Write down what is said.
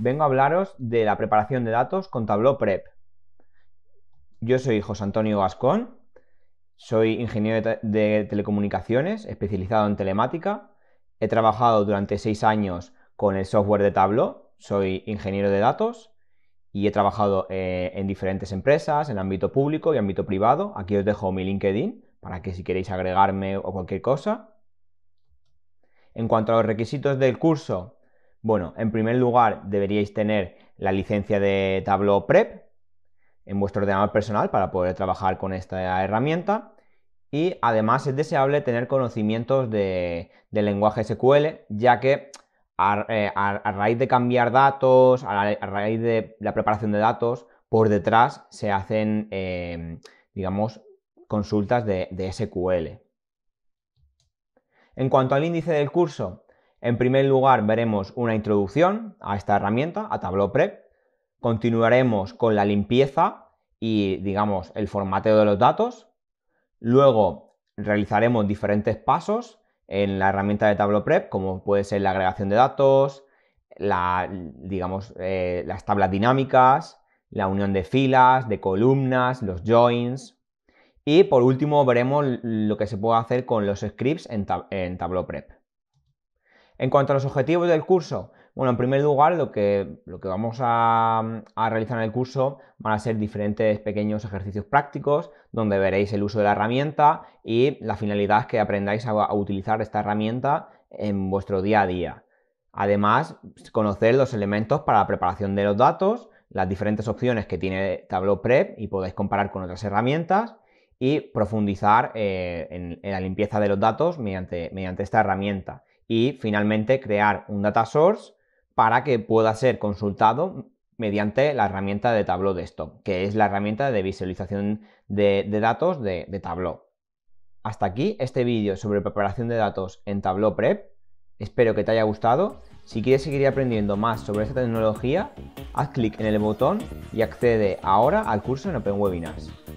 vengo a hablaros de la preparación de datos con Tableau PREP. Yo soy José Antonio Gascón, soy ingeniero de, telecomunicaciones, especializado en telemática. He trabajado durante seis años con el software de Tableau, soy ingeniero de datos y he trabajado eh, en diferentes empresas, en ámbito público y ámbito privado. Aquí os dejo mi LinkedIn para que si queréis agregarme o cualquier cosa. En cuanto a los requisitos del curso, bueno, en primer lugar deberíais tener la licencia de Tableau Prep en vuestro ordenador personal para poder trabajar con esta herramienta y además es deseable tener conocimientos de, lenguaje SQL ya que eh, a, raíz de cambiar datos, a, raíz de la preparación de datos, por detrás se hacen, em, digamos, consultas de SQL. En cuanto al índice del curso, en primer lugar, veremos una introducción a esta herramienta, a Tableau Prep. Continuaremos con la limpieza y, digamos, el formateo de los datos. Luego realizaremos diferentes pasos en la herramienta de Tableau Prep, como puede ser la agregación de datos, eh, las tablas dinámicas, la unión de filas, de columnas, los joins. Y por último veremos lo que se puede hacer con los scripts en, en Tableau Prep. En cuanto a los objetivos del curso, bueno, en primer lugar, lo que, lo que vamos a, realizar en el curso van a ser diferentes pequeños ejercicios prácticos donde veréis el uso de la herramienta y la finalidad es que aprendáis a, utilizar esta herramienta en vuestro día a día. Además, conocer los elementos para la preparación de los datos, las diferentes opciones que tiene Tableau Prep y podéis comparar con otras herramientas y profundizar eh, en, la limpieza de los datos mediante esta herramienta y finalmente crear un data source para que pueda ser consultado mediante la herramienta de Tableau Desktop, que es la herramienta de visualización de, datos de, Tableau. Hasta aquí este vídeo sobre preparación de datos en Tableau Prep. Espero que te haya gustado. Si quieres seguir aprendiendo más sobre esta tecnología, haz clic en el botón y accede ahora al curso en Webinars.